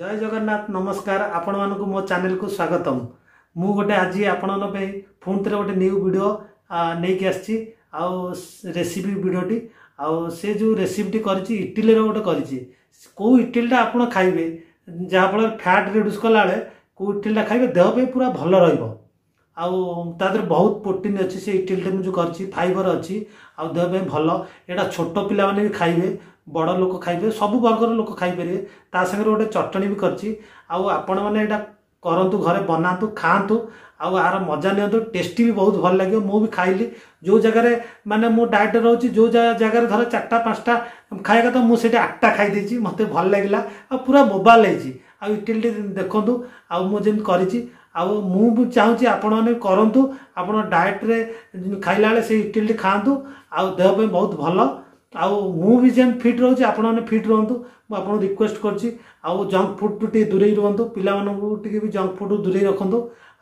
ଜୟ ଜଗନ୍ନାଥ ନମସ୍କାର ଆପଣମାନଙ୍କୁ ମୋ ଚ୍ୟାନେଲକୁ ସ୍ୱାଗତମ ମୁଁ ଗୋଟେ ଆଜି ଆପଣଙ୍କ ପାଇଁ ପୁଣି ଥରେ ଗୋଟେ ନ୍ୟୁ ଭିଡ଼ିଓ ନେଇକି ଆସିଛି ଆଉ ରେସିପି ଭିଡ଼ିଓଟି ଆଉ ସେ ଯେଉଁ ରେସିପିଟି କରିଛି ଇଟିଲିର ଗୋଟେ କରିଛି କେଉଁ ଇଟିଲିଟା ଆପଣ ଖାଇବେ ଯାହାଫଳରେ ଫ୍ୟାଟ୍ ରିଡ୍ୟୁସ୍ କଲାବେଳେ କେଉଁ ଇଟିଲିଟା ଖାଇବେ ଦେହ ପାଇଁ ପୁରା ଭଲ ରହିବ ଆଉ ତା ଦେହରେ ବହୁତ ପ୍ରୋଟିନ୍ ଅଛି ସେ ଇଟିଲିରେ ଯେଉଁ କରିଛି ଫାଇବର ଅଛି ଆଉ ଦେହ ପାଇଁ ଭଲ ଏଇଟା ଛୋଟ ପିଲାମାନେ ବି ଖାଇବେ ବଡ଼ ଲୋକ ଖାଇବେ ସବୁ ବର୍ଗର ଲୋକ ଖାଇପାରିବେ ତା ସାଙ୍ଗରେ ଗୋଟେ ଚଟଣି ବି କରିଛି ଆଉ ଆପଣମାନେ ଏଇଟା କରନ୍ତୁ ଘରେ ବନାନ୍ତୁ ଖାଆନ୍ତୁ ଆଉ ଆର ମଜା ନିଅନ୍ତୁ ଟେଷ୍ଟି ବି ବହୁତ ଭଲ ଲାଗିବ ମୁଁ ବି ଖାଇଲି ଯେଉଁ ଜାଗାରେ ମାନେ ମୁଁ ଡାଏଟ୍ରେ ରହୁଛି ଯେଉଁ ଜାଗାରେ ଧର ଚାରିଟା ପାଞ୍ଚଟା ଖାଇବା କଥା ମୁଁ ସେଇଠି ଆଠଟା ଖାଇଦେଇଛି ମୋତେ ଭଲ ଲାଗିଲା ଆଉ ପୁରା ମୋବାଇଲ୍ ହେଇଛି ଆଉ ଇଟିଲିଟି ଦେଖନ୍ତୁ ଆଉ ମୁଁ ଯେମିତି କରିଛି ଆଉ ମୁଁ ବି ଚାହୁଁଛି ଆପଣମାନେ କରନ୍ତୁ ଆପଣ ଡାଏଟ୍ରେ ଖାଇଲା ବେଳେ ସେଇ ଇଟିଲିଟି ଖାଆନ୍ତୁ ଆଉ ଦେହ ପାଇଁ ବହୁତ ଭଲ ଆଉ ମୁଁ ବି ଯେମିତି ଫିଟ୍ ରହୁଛି ଆପଣମାନେ ଫିଟ୍ ରୁହନ୍ତୁ ମୁଁ ଆପଣଙ୍କୁ ରିକ୍ୱେଷ୍ଟ କରୁଛି ଆଉ ଜଙ୍କ ଫୁଡ଼୍ଠୁ ଟିକେ ଦୂରେଇ ରୁହନ୍ତୁ ପିଲାମାନଙ୍କୁ ଟିକେ ବି ଜଙ୍କ ଫୁଡ଼୍ରୁ ଦୂରେଇ ରଖନ୍ତୁ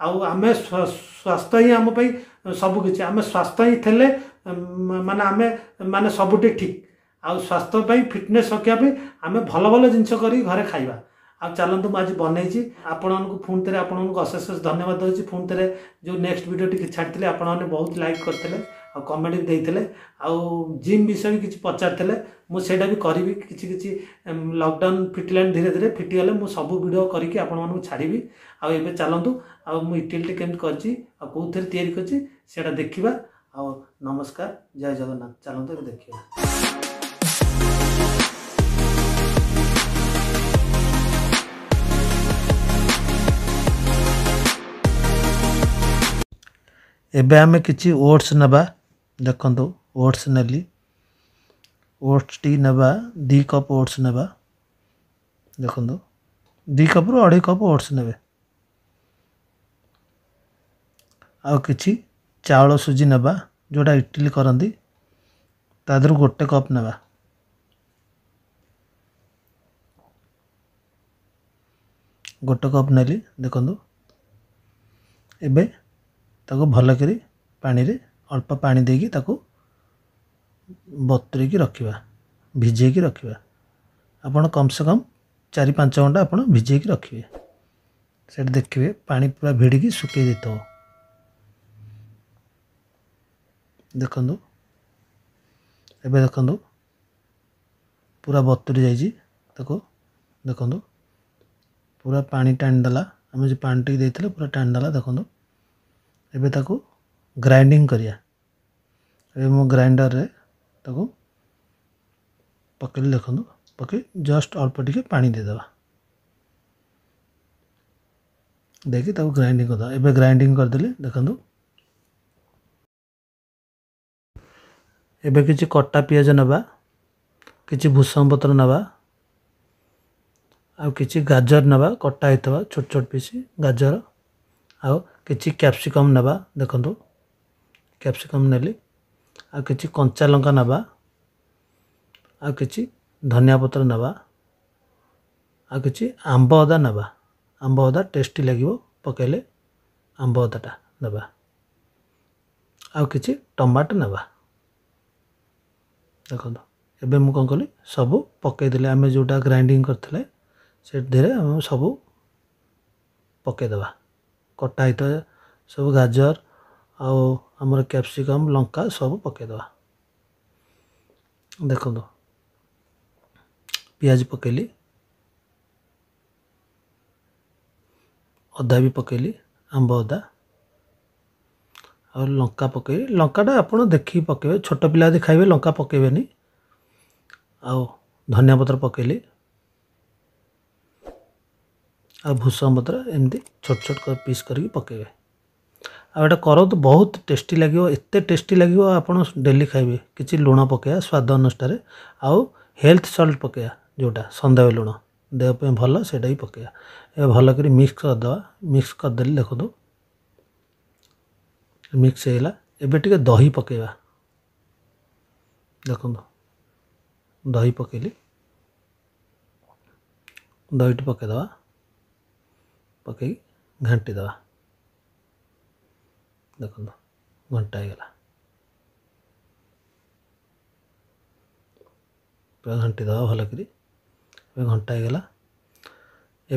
ଆଉ ଆମେ ସ୍ୱାସ୍ଥ୍ୟ ହିଁ ଆମ ପାଇଁ ସବୁକିଛି ଆମେ ସ୍ୱାସ୍ଥ୍ୟ ହିଁ ଥିଲେ ମାନେ ଆମେ ମାନେ ସବୁଠି ଠିକ୍ ଆଉ ସ୍ୱାସ୍ଥ୍ୟ ପାଇଁ ଫିଟନେସ୍ ରଖିବା ପାଇଁ ଆମେ ଭଲ ଭଲ ଜିନିଷ କରି ଘରେ ଖାଇବା आ तो मुझे बनई फोन तेरे अशेष धन्यवाद दूसरी फोन तेरे जो नेक्स्ट भिडियो टी छाड़ी आप बहुत लाइक करते कमेंट भी देते आउ जिम विषय भी किसी पचारे मुझे भी करी कि लकडउन फिटिले धीरे धीरे फिटिगले मुझे सब भिड करके छाड़ी आगे चलतु आटेल टी के कौन तैयारी करा देखा आ नमस्कार जय जगन्नाथ चलत देखा ଏବେ ଆମେ କିଛି ଓଟ୍ସ ନେବା ଦେଖନ୍ତୁ ଓଟ୍ସ ନେଲି ଓଟ୍ସଟି ନେବା ଦୁଇ କପ୍ ଓଟ୍ସ ନେବା ଦେଖନ୍ତୁ ଦୁଇ କପ୍ରୁ ଅଢ଼େଇ କପ୍ ଓଟ୍ସ ନେବେ ଆଉ କିଛି ଚାଉଳ ସୁଜି ନେବା ଯେଉଁଟା ଇଟିଲି କରନ୍ତି ତା ଦେହରୁ ଗୋଟେ କପ୍ ନେବା ଗୋଟେ କପ୍ ନେଲି ଦେଖନ୍ତୁ ଏବେ ତାକୁ ଭଲ କରି ପାଣିରେ ଅଳ୍ପ ପାଣି ଦେଇକି ତାକୁ ବତୁରେଇକି ରଖିବା ଭିଜେଇକି ରଖିବା ଆପଣ କମ୍ ସେ କମ୍ ଚାରି ପାଞ୍ଚ ଘଣ୍ଟା ଆପଣ ଭିଜେଇକି ରଖିବେ ସେଠି ଦେଖିବେ ପାଣି ପୁରା ଭିଡ଼ିକି ଶୁଖେଇ ଦେଇଥିବ ଦେଖନ୍ତୁ ଏବେ ଦେଖନ୍ତୁ ପୁରା ବତୁରି ଯାଇଛି ତାକୁ ଦେଖନ୍ତୁ ପୁରା ପାଣି ଟାଣିଦେଲା ଆମେ ଯେଉଁ ପାଣି ଟିକେ ଦେଇଥିଲେ ପୁରା ଟାଣିଦେଲା ଦେଖନ୍ତୁ ଏବେ ତାକୁ ଗ୍ରାଇଣ୍ଡିଙ୍ଗ କରିବା ଏବେ ମୁଁ ଗ୍ରାଇଣ୍ଡରରେ ତାକୁ ପକେଇଲି ଦେଖନ୍ତୁ ପକେଇ ଜଷ୍ଟ ଅଳ୍ପ ଟିକେ ପାଣି ଦେଇଦେବା ଦେଇକି ତାକୁ ଗ୍ରାଇଣ୍ଡିଙ୍ଗ କରିଦେବା ଏବେ ଗ୍ରାଇଣ୍ଡିଙ୍ଗ କରିଦେଲି ଦେଖନ୍ତୁ ଏବେ କିଛି କଟା ପିଆଜ ନେବା କିଛି ଭୂଷଙ୍ଗ ପତ୍ର ନେବା ଆଉ କିଛି ଗାଜର ନେବା କଟା ହେଇଥିବା ଛୋଟ ଛୋଟ ପିସ୍ ଗାଜର ଆଉ କିଛି କ୍ୟାପ୍ସିକମ୍ ନେବା ଦେଖନ୍ତୁ କ୍ୟାପ୍ସିକମ୍ ନେଲି ଆଉ କିଛି କଞ୍ଚା ଲଙ୍କା ନେବା ଆଉ କିଛି ଧନିଆ ପତ୍ର ନେବା ଆଉ କିଛି ଆମ୍ବ ଅଦା ନେବା ଆମ୍ବ ଅଦା ଟେଷ୍ଟି ଲାଗିବ ପକେଇଲେ ଆମ୍ବ ଅଦାଟା ନେବା ଆଉ କିଛି ଟମାଟୋ ନେବା ଦେଖନ୍ତୁ ଏବେ ମୁଁ କ'ଣ କଲି ସବୁ ପକେଇଦେଲି ଆମେ ଯେଉଁଟା ଗ୍ରାଇଣ୍ଡିଙ୍ଗ କରିଥିଲେ ସେଥିରେ ଆମେ ସବୁ ପକେଇଦେବା कटा ही सब गाजर आम कैप्सिकम लंका सब पकईद देख पिज पकली अदा भी पकईली आंब अदा और लंका पक लाटा आप देख पक छोट पिला खाइबे लंका पकेबे आ धनिया पतर पकली भुसा मद्र एम छोट छोट पीस कर पकेबे आटे करद बहुत टेस्ट लगे एत टेस्ट लगे आपली खाइबे कि लुण पकैया स्वाद अनुसार आउ हेल्थ सल्ट पकैया जोटा सन्देह लुण देहप भल से ही पकैया भल कर मिक्स करदे मिक्स करदे देखो मिक्स होगा एवं टी दही पकेवा देख दही पकली दही टी पकईदवा ପକାଇକି ଘାଣ୍ଟି ଦେବା ଦେଖନ୍ତୁ ଘଣ୍ଟା ହେଇଗଲା ପୁରା ଘାଣ୍ଟି ଦେବା ଭଲ କରି ଏବେ ଘଣ୍ଟା ହେଇଗଲା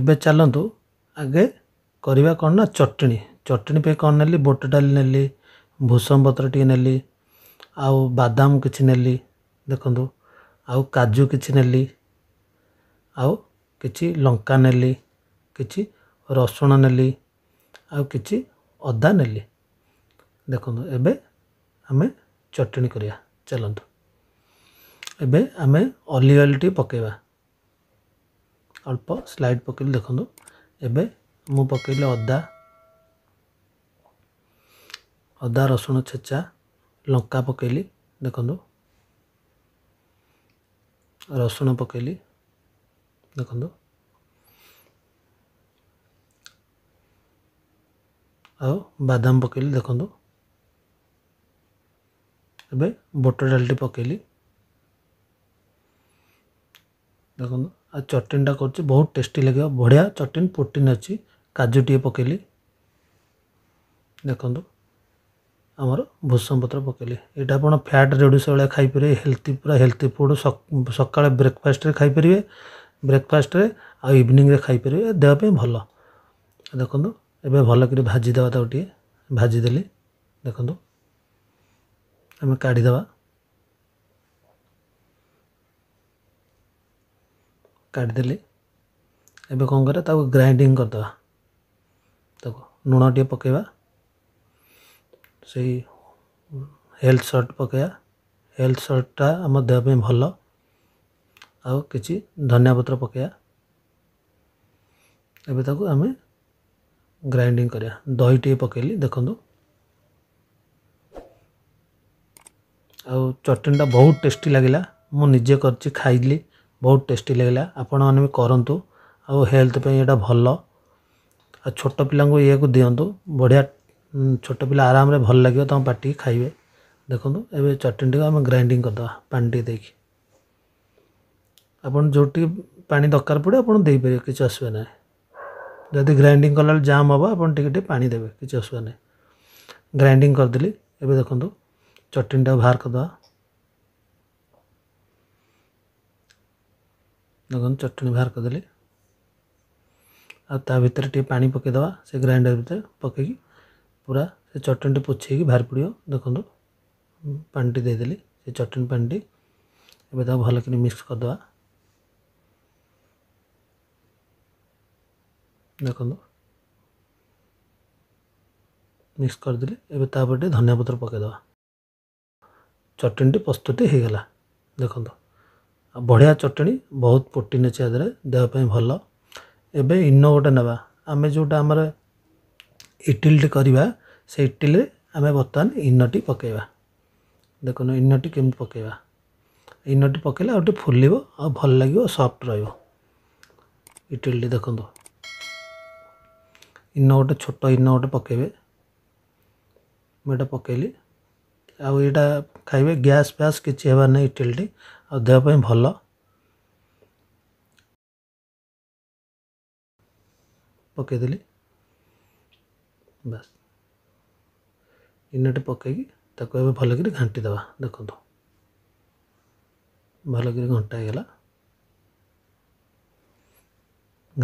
ଏବେ ଚାଲନ୍ତୁ ଆଗେ କରିବା କ'ଣ ନା ଚଟଣି ଚଟଣି ପାଇଁ କ'ଣ ନେଲି ବୋଟ ଡାଲି ନେଲି ଭୂଷମ ପତ୍ର ଟିକେ ନେଲି ଆଉ ବାଦାମ କିଛି ନେଲି ଦେଖନ୍ତୁ ଆଉ କାଜୁ କିଛି ନେଲି ଆଉ କିଛି ଲଙ୍କା ନେଲି କିଛି ରସୁଣ ନେଲି ଆଉ କିଛି ଅଦା ନେଲି ଦେଖନ୍ତୁ ଏବେ ଆମେ ଚଟଣି କରିବା ଚାଲନ୍ତୁ ଏବେ ଆମେ ଅଲି ଅଏଲ୍ଟି ପକାଇବା ଅଳ୍ପ ସ୍ଲାଇଡ଼ ପକାଇଲି ଦେଖନ୍ତୁ ଏବେ ମୁଁ ପକାଇଲି ଅଦା ଅଦା ରସୁଣ ଛେଚା ଲଙ୍କା ପକାଇଲି ଦେଖନ୍ତୁ ରସୁଣ ପକାଇଲି ଦେଖନ୍ତୁ आदम पकली देखु एवं डाली पकली देख आ चटन टा कर बहुत टेस्टी लगे बढ़िया चटन प्रोटीन अच्छी काजू टे पकली देखु आमर भूसम पत्र पकली ये आज फैट रेड्यूस भाया खाई हेल्थी पूरा हेल्थी फुड सका ब्रेकफास्ट खाईपरि ब्रेकफास्ट आ इवनिंग खाई देहपी भल देखु एवं भलक भाजीदे टे भाजीदे देखु आम काढ़ीद काढ़ीदे एवं कौन करा ग्राइंडिंग करदे लुण टे पकवा से हेल्थ सल्ट पकया हेल्थ सल्टा आम देहपे भल आ कि धनिया पत्र पकया ଗ୍ରାଇଣ୍ଡିଙ୍ଗ କରିବା ଦହି ଟିକେ ପକାଇଲି ଦେଖନ୍ତୁ ଆଉ ଚଟଣିଟା ବହୁତ ଟେଷ୍ଟି ଲାଗିଲା ମୁଁ ନିଜେ କରିଛି ଖାଇଲି ବହୁତ ଟେଷ୍ଟି ଲାଗିଲା ଆପଣମାନେ ବି କରନ୍ତୁ ଆଉ ହେଲ୍ଥ ପାଇଁ ଏଇଟା ଭଲ ଆଉ ଛୋଟ ପିଲାଙ୍କୁ ଇଏକୁ ଦିଅନ୍ତୁ ବଢ଼ିଆ ଛୋଟ ପିଲା ଆରାମରେ ଭଲ ଲାଗିବ ତାଙ୍କ ପାଟିକି ଖାଇବେ ଦେଖନ୍ତୁ ଏବେ ଚଟଣିଟିକୁ ଆମେ ଗ୍ରାଇଣ୍ଡିଙ୍ଗ କରିଦେବା ପାଣି ଟିକେ ଦେଇକି ଆପଣ ଯେଉଁଠି ପାଣି ଦରକାର ପଡ଼େ ଆପଣ ଦେଇପାରିବେ କିଛି ଅସୁବିଧା ନାହିଁ ଯଦି ଗ୍ରାଇଣ୍ଡିଂ କଲାବେଳେ ଜାମ୍ ହେବ ଆପଣ ଟିକେ ଟିକେ ପାଣି ଦେବେ କିଛି ଅସୁବିଧା ନାହିଁ ଗ୍ରାଇଣ୍ଡିଂ କରିଦେଲି ଏବେ ଦେଖନ୍ତୁ ଚଟଣିଟାକୁ ବାହାର କରିଦେବା ଦେଖନ୍ତୁ ଚଟଣି ବାହାର କରିଦେଲି ଆଉ ତା ଭିତରେ ଟିକେ ପାଣି ପକାଇଦେବା ସେ ଗ୍ରାଇଣ୍ଡର ଭିତରେ ପକାଇକି ପୁରା ସେ ଚଟଣିଟି ପୋଛେଇକି ବାହାର ପଡ଼ିବ ଦେଖନ୍ତୁ ପାଣିଟି ଦେଇଦେଲି ସେ ଚଟଣି ପାଣିଟି ଏବେ ତାକୁ ଭଲକିରି ମିକ୍ସ କରିଦେବା ଦେଖନ୍ତୁ ମିକ୍ସ କରିଦେଲି ଏବେ ତା'ପରେ ଟିକେ ଧନିଆ ପତ୍ର ପକାଇଦେବା ଚଟଣିଟି ପ୍ରସ୍ତୁତି ହୋଇଗଲା ଦେଖନ୍ତୁ ଆଉ ବଢ଼ିଆ ଚଟଣି ବହୁତ ପ୍ରୋଟିନ୍ ଅଛି ଆ ଦେହରେ ଦେହ ପାଇଁ ଭଲ ଏବେ ଇନୋ ଗୋଟେ ନେବା ଆମେ ଯେଉଁଟା ଆମର ଇଟିଲିଟି କରିବା ସେ ଇଟିଲିରେ ଆମେ ବର୍ତ୍ତମାନ ଇନୋଟି ପକାଇବା ଦେଖନ୍ତୁ ଇନୋଟି କେମିତି ପକାଇବା ଇନୋଟି ପକାଇଲେ ଆଉ ଟିକେ ଫୁଲିବ ଆଉ ଭଲ ଲାଗିବ ସଫ୍ଟ ରହିବ ଇଟିଲିଟି ଦେଖନ୍ତୁ ଇନୋ ଗୋଟେ ଛୋଟ ଇନୋ ଗୋଟେ ପକାଇବେ ମୁଁ ଏଇଟା ପକାଇଲି ଆଉ ଏଇଟା ଖାଇବେ ଗ୍ୟାସ୍ ଫ୍ୟାସ୍ କିଛି ହେବାର ନାହିଁ ଇଟିଲିଟି ଆଉ ଦେହ ପାଇଁ ଭଲ ପକାଇଦେଲି ବାସ୍ ଇନୋଟି ପକାଇକି ତାକୁ ଏବେ ଭଲକିରି ଘାଣ୍ଟି ଦେବା ଦେଖନ୍ତୁ ଭଲକିରି ଘଣ୍ଟା ହେଇଗଲା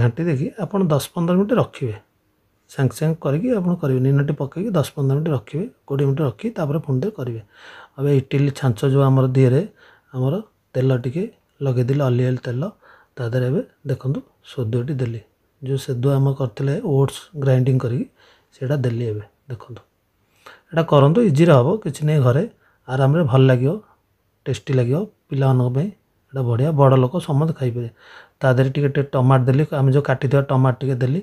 ଘାଣ୍ଟି ଦେଇକି ଆପଣ ଦଶ ପନ୍ଦର ମିନିଟ୍ ରଖିବେ ସାଙ୍ଗେ ସାଙ୍ଗେ କରିକି ଆପଣ କରିବେ ନିନଟି ପକାଇକି ଦଶ ପନ୍ଦର ମିନିଟ୍ ରଖିବେ କୋଡ଼ିଏ ମିନିଟ୍ ରଖିକି ତାପରେ ପୁଣି ଥରେ କରିବେ ଆଉ ଇଟିଲି ଛାଞ୍ଚ ଯେଉଁ ଆମର ଦିହରେ ଆମର ତେଲ ଟିକେ ଲଗାଇଦେଲି ଅଲି ତେଲ ତା ଦେହରେ ଏବେ ଦେଖନ୍ତୁ ସୋଦୁଆଟି ଦେଲି ଯେଉଁ ସେଦୁଆ ଆମେ କରିଥିଲେ ଓଟ୍ସ ଗ୍ରାଇଣ୍ଡିଂ କରିକି ସେଇଟା ଦେଲି ଏବେ ଦେଖନ୍ତୁ ଏଇଟା କରନ୍ତୁ ଇଜିରେ ହେବ କିଛି ନାହିଁ ଘରେ ଆରାମରେ ଭଲ ଲାଗିବ ଟେଷ୍ଟି ଲାଗିବ ପିଲାମାନଙ୍କ ପାଇଁ ଏଇଟା ବଢ଼ିଆ ବଡ଼ ଲୋକ ସମସ୍ତେ ଖାଇପାରିବେ ତା ଦେହରେ ଟିକେ ଟିକେ ଟମାଟୋ ଦେଲି ଆମେ ଯେଉଁ କାଟିଥିବା ଟମାଟୋ ଟିକେ ଦେଲି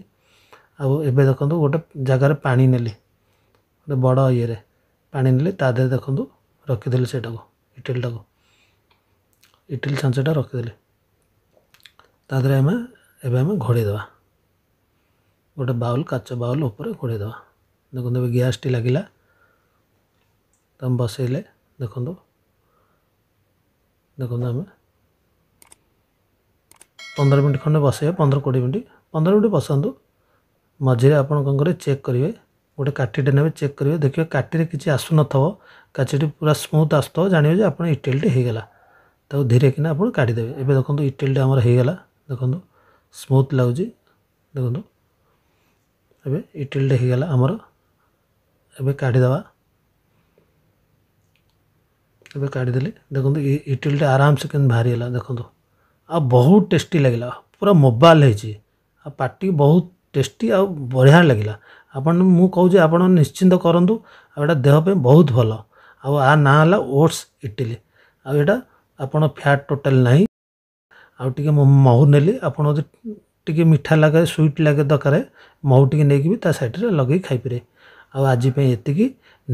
ଆଉ ଏବେ ଦେଖନ୍ତୁ ଗୋଟେ ଜାଗାରେ ପାଣି ନେଲି ଗୋଟେ ବଡ଼ ଇଏରେ ପାଣି ନେଲି ତା ଦେହରେ ଦେଖନ୍ତୁ ରଖିଦେଲି ସେଇଟାକୁ ଇଟିଲିଟାକୁ ଇଟିଲି ଛାଞ୍ଚଟା ରଖିଦେଲି ତା ଦେହରେ ଆମେ ଏବେ ଆମେ ଘୋଡ଼େଇ ଦେବା ଗୋଟେ ବାଉଲ୍ କାଚ ବାଉଲ୍ ଉପରେ ଘୋଡ଼େଇ ଦେବା ଦେଖନ୍ତୁ ଏବେ ଗ୍ୟାସ୍ଟି ଲାଗିଲା ତମେ ବସେଇଲେ ଦେଖନ୍ତୁ ଦେଖନ୍ତୁ ଆମେ ପନ୍ଦର ମିନିଟ୍ ଖଣ୍ଡେ ବସେଇବା ପନ୍ଦର କୋଡ଼ିଏ ମିନିଟ୍ ପନ୍ଦର ମିନିଟ୍ ବସାନ୍ତୁ ମଝିରେ ଆପଣ କ'ଣ କରିବେ ଚେକ୍ କରିବେ ଗୋଟେ କାଠିଟେ ନେବେ ଚେକ୍ କରିବେ ଦେଖିବେ କାଠିରେ କିଛି ଆସୁନଥିବ କାଠିଟି ପୁରା ସ୍ମୁଥ୍ ଆସୁଥିବ ଜାଣିବେ ଯେ ଆପଣ ଇଟିଲିଟି ହେଇଗଲା ତାକୁ ଧୀରେ କିନା ଆପଣ କାଢ଼ିଦେବେ ଏବେ ଦେଖନ୍ତୁ ଇଟିଲିଟି ଆମର ହେଇଗଲା ଦେଖନ୍ତୁ ସ୍ମୁଥ୍ ଲାଗୁଛି ଦେଖନ୍ତୁ ଏବେ ଇଟିଲିଟି ହେଇଗଲା ଆମର ଏବେ କାଢ଼ିଦେବା ଏବେ କାଢ଼ିଦେଲି ଦେଖନ୍ତୁ ଇଟିଲିଟା ଆରାମସେ କେମିତି ବାହାରିଗଲା ଦେଖନ୍ତୁ ଆଉ ବହୁତ ଟେଷ୍ଟି ଲାଗିଲା ପୁରା ମୋବାଇଲ୍ ହେଇଛି ଆଉ ପାଟି ବହୁତ ଟେଷ୍ଟି ଆଉ ବଢ଼ିଆ ଲାଗିଲା ଆପଣ ମୁଁ କହୁଛି ଆପଣ ନିଶ୍ଚିନ୍ତ କରନ୍ତୁ ଆଉ ଏଇଟା ଦେହ ପାଇଁ ବହୁତ ଭଲ ଆଉ ଆ ନାଁ ହେଲା ଓଟ୍ସ ଇଟିଲି ଆଉ ଏଇଟା ଆପଣ ଫ୍ୟାଟ୍ ଟୋଟାଲ୍ ନାହିଁ ଆଉ ଟିକେ ମହୁ ନେଲି ଆପଣ ଯଦି ଟିକେ ମିଠା ଲାଗେ ସୁଇଟ୍ ଲାଗେ ଦରକାର ମହୁ ଟିକେ ନେଇକି ବି ତା ସାଇଡ଼୍ରେ ଲଗେଇକି ଖାଇପାରିବେ ଆଉ ଆଜି ପାଇଁ ଏତିକି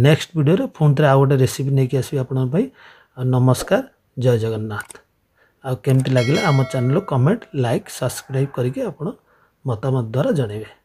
ନେକ୍ସଟ ଭିଡ଼ିଓରେ ପୁଣି ଥରେ ଆଉ ଗୋଟେ ରେସିପି ନେଇକି ଆସିବି ଆପଣଙ୍କ ପାଇଁ ଆଉ ନମସ୍କାର ଜୟ ଜଗନ୍ନାଥ ଆଉ କେମିତି ଲାଗିଲା ଆମ ଚ୍ୟାନେଲକୁ କମେଣ୍ଟ ଲାଇକ୍ ସବସ୍କ୍ରାଇବ୍ କରିକି ଆପଣ মতামত দ্বারা জানিবে